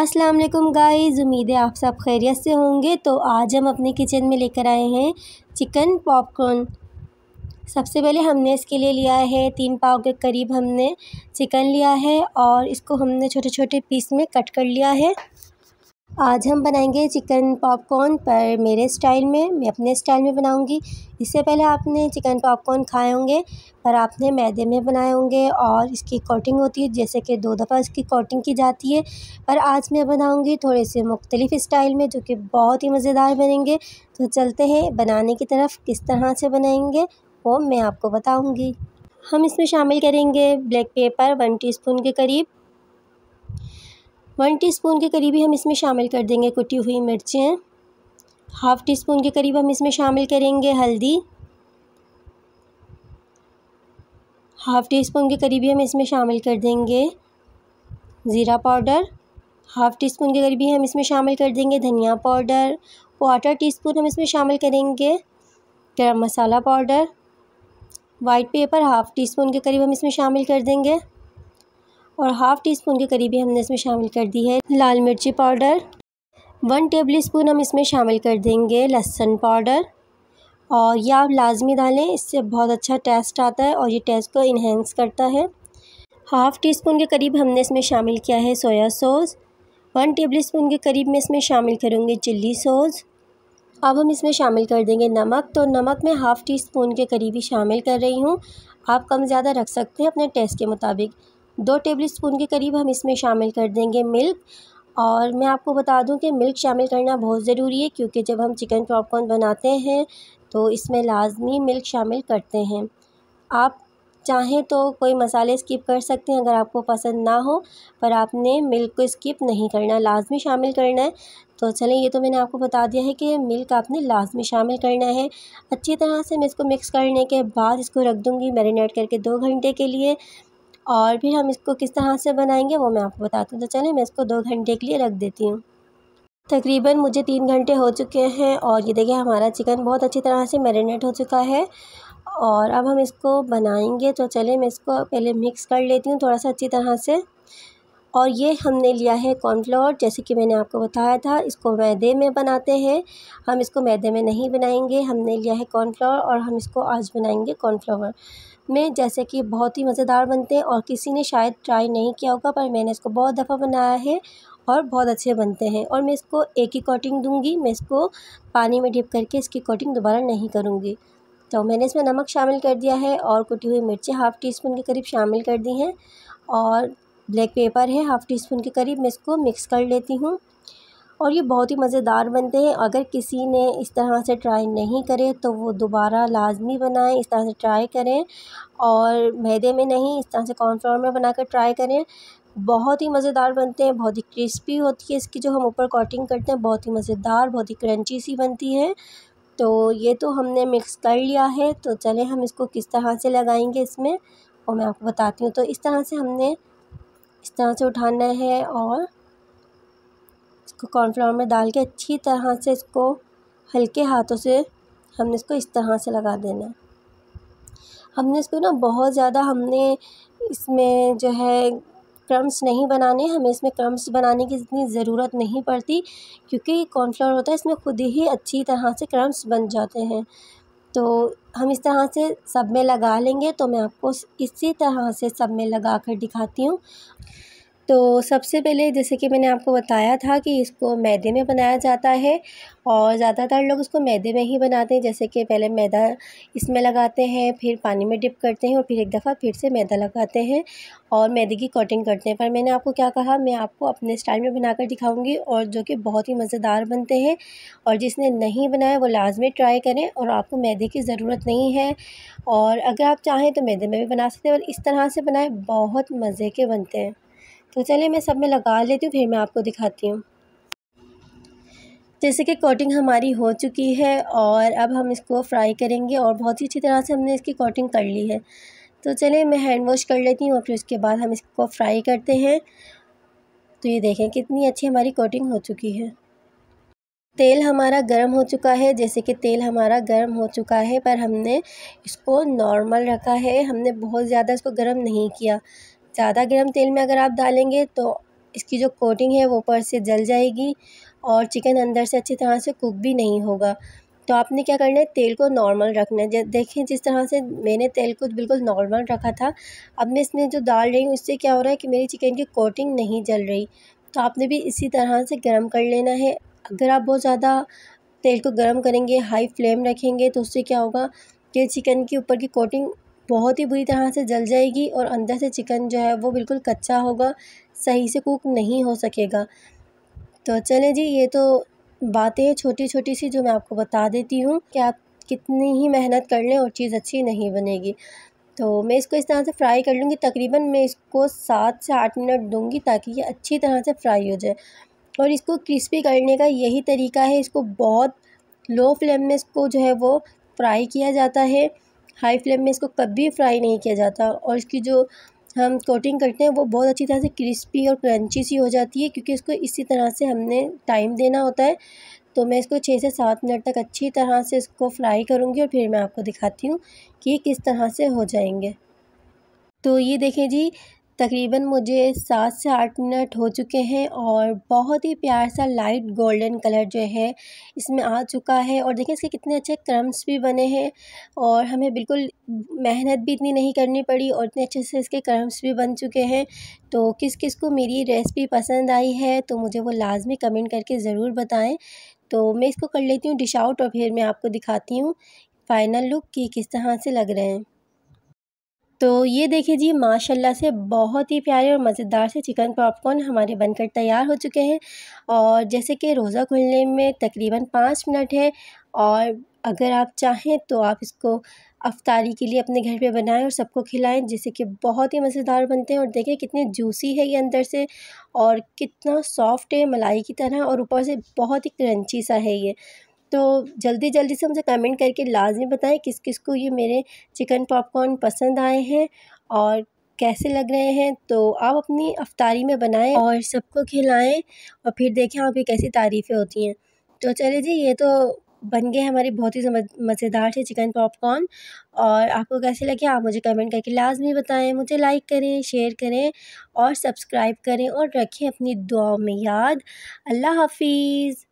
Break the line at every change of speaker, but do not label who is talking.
अस्सलाम वालेकुम गाइस उम्मीद है आप सब खैरियत से होंगे तो आज हम अपने किचन में लेकर आए हैं चिकन पॉपकॉर्न सबसे पहले हमने इसके लिए लिया है तीन पाव के करीब हमने चिकन लिया है और इसको हमने छोटे छोटे पीस में कट कर लिया है आज हम बनाएंगे चिकन पॉपकॉर्न पर मेरे स्टाइल में मैं अपने स्टाइल में बनाऊंगी इससे पहले आपने चिकन पॉपकॉर्न खाए होंगे पर आपने मैदे में बनाए होंगे और इसकी कोटिंग होती है जैसे कि दो दफ़ा इसकी कोटिंग की जाती है पर आज मैं बनाऊंगी थोड़े से मुख्तलिफ़ स्टाइल में जो कि बहुत ही मज़ेदार बनेंगे तो चलते हैं बनाने की तरफ किस तरह से बनाएंगे वो मैं आपको बताऊँगी हम इसमें शामिल करेंगे ब्लैक पेपर वन टी के करीब वन टीस्पून के करीब हम इसमें शामिल कर देंगे कुटी हुई मिर्चें हाफ़ टी स्पून के करीब हम इसमें शामिल करेंगे हल्दी हाफ़ टी स्पून के करीब हम इसमें शामिल कर देंगे ज़ीरा पाउडर हाफ़ टी स्पून के करीब हम इसमें शामिल कर देंगे धनिया पाउडर क्वार्टर टी स्पून हम इसमें शामिल करेंगे garam masala powder white pepper half teaspoon के करीब हम इसमें शामिल कर देंगे और हाफ़ टी स्पून के करीबी हमने इसमें शामिल कर दी है लाल मिर्ची पाउडर वन टेबल स्पून हम इसमें शामिल कर देंगे लहसुन पाउडर और यह आप लाजमी डालें इससे बहुत अच्छा टेस्ट आता है और ये टेस्ट को इन्हेंस करता है हाफ़ टी स्पून के करीब हमने इसमें शामिल किया है soya sauce one tablespoon के करीब मैं इसमें शामिल करूँगी चिल्ली सॉस अब हम इसमें शामिल कर देंगे नमक तो नमक मैं हाफ़ टी स्पून के करीब ही शामिल कर रही हूँ आप कम ज़्यादा रख सकते हैं अपने टेस्ट के मुताबिक दो टेबल स्पून के करीब हम इसमें शामिल कर देंगे मिल्क और मैं आपको बता दूं कि मिल्क शामिल करना बहुत ज़रूरी है क्योंकि जब हम चिकन पॉपकॉर्न बनाते हैं तो इसमें लाजमी मिल्क शामिल करते हैं आप चाहें तो कोई मसाले स्किप कर सकते हैं अगर आपको पसंद ना हो पर आपने मिल्क को स्किप नहीं करना लाजमी शामिल करना है तो चलें ये तो मैंने आपको बता दिया है कि मिल्क आपने लाजमी शामिल करना है अच्छी तरह से मैं इसको मिक्स करने के बाद इसको रख दूँगी मैरिनेट करके दो घंटे के लिए और फिर हम इसको किस तरह से बनाएंगे वो मैं आपको बताती हूँ तो चलें मैं इसको दो घंटे के लिए रख देती हूँ तकरीबन मुझे तीन घंटे हो चुके हैं और ये देखिए हमारा चिकन बहुत अच्छी तरह से मैरिनेट हो चुका है और अब हम इसको बनाएंगे तो चलें मैं इसको पहले मिक्स कर लेती हूँ थोड़ा सा अच्छी तरह से और ये हमने लिया है कॉर्नफ्लोर जैसे कि मैंने आपको बताया था इसको मैदे में बनाते हैं हम इसको मैदे में नहीं बनाएंगे हमने लिया है कॉर्नफ्लोर और हम इसको आज बनाएंगे कॉर्नफ्लोर में जैसे कि बहुत ही मज़ेदार बनते हैं और किसी ने शायद ट्राई नहीं किया होगा पर मैंने इसको बहुत दफ़ा बनाया है और बहुत अच्छे बनते हैं और मैं इसको एक ही कोटिंग दूँगी मैं इसको पानी में डिप करके इसकी कोटिंग दोबारा नहीं करूँगी तो मैंने इसमें नमक शामिल कर दिया है और कुटी हुई मिर्ची हाफ़ टी स्पून के करीब शामिल कर दी हैं और ब्लैक पेपर है हाफ़ टी स्पून के करीब मैं इसको मिक्स कर लेती हूँ और ये बहुत ही मज़ेदार बनते हैं अगर किसी ने इस तरह से ट्राई नहीं करे तो वो दोबारा लाजमी बनाएं इस तरह से ट्राई करें और मैदे में नहीं इस तरह से कॉर्नफ्लोर में बनाकर ट्राई करें बहुत ही मज़ेदार बनते हैं बहुत ही क्रिस्पी होती है इसकी जो हम ऊपर कोटिंग करते हैं बहुत ही मज़ेदार बहुत ही क्रंची सी बनती है तो ये तो हमने मिक्स कर लिया है तो चले हम इसको किस तरह से लगाएंगे इसमें और मैं आपको बताती हूँ तो इस तरह से हमने इस तरह से उठाना है और इसको कॉर्नफ्लावर में डाल के अच्छी तरह से इसको हल्के हाथों से हमने इसको इस तरह से लगा देना हमने इसको ना बहुत ज़्यादा हमने इसमें जो है क्रम्स नहीं बनाने हमें इसमें क्रम्स बनाने की इतनी ज़रूरत नहीं पड़ती क्योंकि कॉर्नफ्लावर होता है इसमें खुद ही अच्छी तरह से क्रम्स बन जाते हैं तो हम इस तरह से सब में लगा लेंगे तो मैं आपको इसी तरह से सब में लगा कर दिखाती हूँ तो सबसे पहले जैसे कि मैंने आपको बताया था कि इसको मैदे में बनाया जाता है और ज़्यादातर लोग इसको मैदे में ही बनाते हैं जैसे कि पहले मैदा इसमें लगाते हैं फिर पानी में डिप करते हैं और फिर एक दफ़ा फिर से मैदा लगाते हैं और मैदे की कोटिंग करते हैं पर मैंने आपको क्या कहा मैं आपको अपने स्टाइल में बनाकर दिखाऊंगी और जो कि बहुत ही मज़ेदार बनते हैं और जिसने नहीं बनाया वो लाजमी ट्राई करें और आपको मैदे की ज़रूरत नहीं है और अगर आप चाहें तो मैदे में भी बना सकते हैं और इस तरह से बनाएँ बहुत मज़े के बनते हैं तो चलिए मैं सब में लगा लेती हूँ फिर मैं आपको दिखाती हूँ जैसे कि कोटिंग हमारी हो चुकी है और अब हम इसको फ्राई करेंगे और बहुत ही अच्छी तरह से हमने इसकी कोटिंग कर ली है तो चलिए मैं हैंड वॉश कर लेती हूँ और फिर उसके बाद हम इसको फ्राई करते हैं तो ये देखें कितनी अच्छी हमारी कोटिंग हो चुकी है तेल हमारा गर्म हो चुका है जैसे कि तेल हमारा गर्म हो चुका है पर हमने इसको नॉर्मल रखा है हमने बहुत ज़्यादा इसको गर्म नहीं किया ज़्यादा गर्म तेल में अगर आप डालेंगे तो इसकी जो कोटिंग है वो ऊपर से जल जाएगी और चिकन अंदर से अच्छी तरह से कुक भी नहीं होगा तो आपने क्या करना है तेल को नॉर्मल रखना है देखें जिस तरह से मैंने तेल को बिल्कुल नॉर्मल रखा था अब मैं इसमें जो डाल रही हूँ इससे क्या हो रहा है कि मेरी चिकन की कोटिंग नहीं जल रही तो आपने भी इसी तरह से गर्म कर लेना है अगर आप बहुत ज़्यादा तेल को गर्म करेंगे हाई फ्लेम रखेंगे तो उससे क्या होगा कि चिकन के ऊपर की कोटिंग बहुत ही बुरी तरह से जल जाएगी और अंदर से चिकन जो है वो बिल्कुल कच्चा होगा सही से कुक नहीं हो सकेगा तो चलें जी ये तो बातें छोटी छोटी सी जो मैं आपको बता देती हूँ कि आप कितनी ही मेहनत कर लें और चीज़ अच्छी नहीं बनेगी तो मैं इसको इस तरह से फ्राई कर लूँगी तकरीबन मैं इसको सात से आठ मिनट दूँगी ताकि ये अच्छी तरह से फ्राई हो जाए और इसको क्रिस्पी करने का यही तरीका है इसको बहुत लो फ्लेम में इसको जो है वो फ्राई किया जाता है हाई फ्लेम में इसको कभी फ्राई नहीं किया जाता और इसकी जो हम कोटिंग करते हैं वो बहुत अच्छी तरह से क्रिस्पी और क्रंची सी हो जाती है क्योंकि इसको इसी तरह से हमने टाइम देना होता है तो मैं इसको छः से सात मिनट तक अच्छी तरह से इसको फ्राई करूँगी और फिर मैं आपको दिखाती हूँ कि किस तरह से हो जाएंगे तो ये देखें जी तकरीबन मुझे सात से आठ मिनट हो चुके हैं और बहुत ही प्यार सा लाइट गोल्डन कलर जो है इसमें आ चुका है और देखें इसके कितने अच्छे क्रम्स भी बने हैं और हमें बिल्कुल मेहनत भी इतनी नहीं करनी पड़ी और इतने अच्छे से इसके क्रम्स भी बन चुके हैं तो किस किस को मेरी रेसिपी पसंद आई है तो मुझे वो लाजमी कमेंट करके ज़रूर बताएँ तो मैं इसको कर लेती हूँ डिश आउट और फिर मैं आपको दिखाती हूँ फ़ाइनल लुक कि किस तरह से लग रहे हैं तो ये देखिए जी माशाल्लाह से बहुत ही प्यारे और मज़ेदार से चिकन पॉपकॉर्न हमारे बनकर तैयार हो चुके हैं और जैसे कि रोज़ा खुलने में तकरीबन पाँच मिनट है और अगर आप चाहें तो आप इसको अफ्तारी के लिए अपने घर पे बनाएं और सबको खिलाएं जैसे कि बहुत ही मज़ेदार बनते हैं और देखें कितने जूसी है ये अंदर से और कितना सॉफ्ट है मलाई की तरह और ऊपर से बहुत ही क्रंची सा है ये तो जल्दी जल्दी से मुझे कमेंट करके लाजमी बताएं किस किस को ये मेरे चिकन पॉपकॉर्न पसंद आए हैं और कैसे लग रहे हैं तो आप अपनी अफ्तारी में बनाएं और सबको खिलाएं और फिर देखें आपकी कैसी तारीफ़ें होती हैं तो चले जी ये तो बन गए हमारे बहुत ही मज़ेदार थे चिकन पॉपकॉर्न और आपको कैसे लगे आप मुझे कमेंट करके लाजमी बताएं मुझे लाइक करें शेयर करें और सब्सक्राइब करें और रखें अपनी दुआओं में याद अल्लाह हाफिज़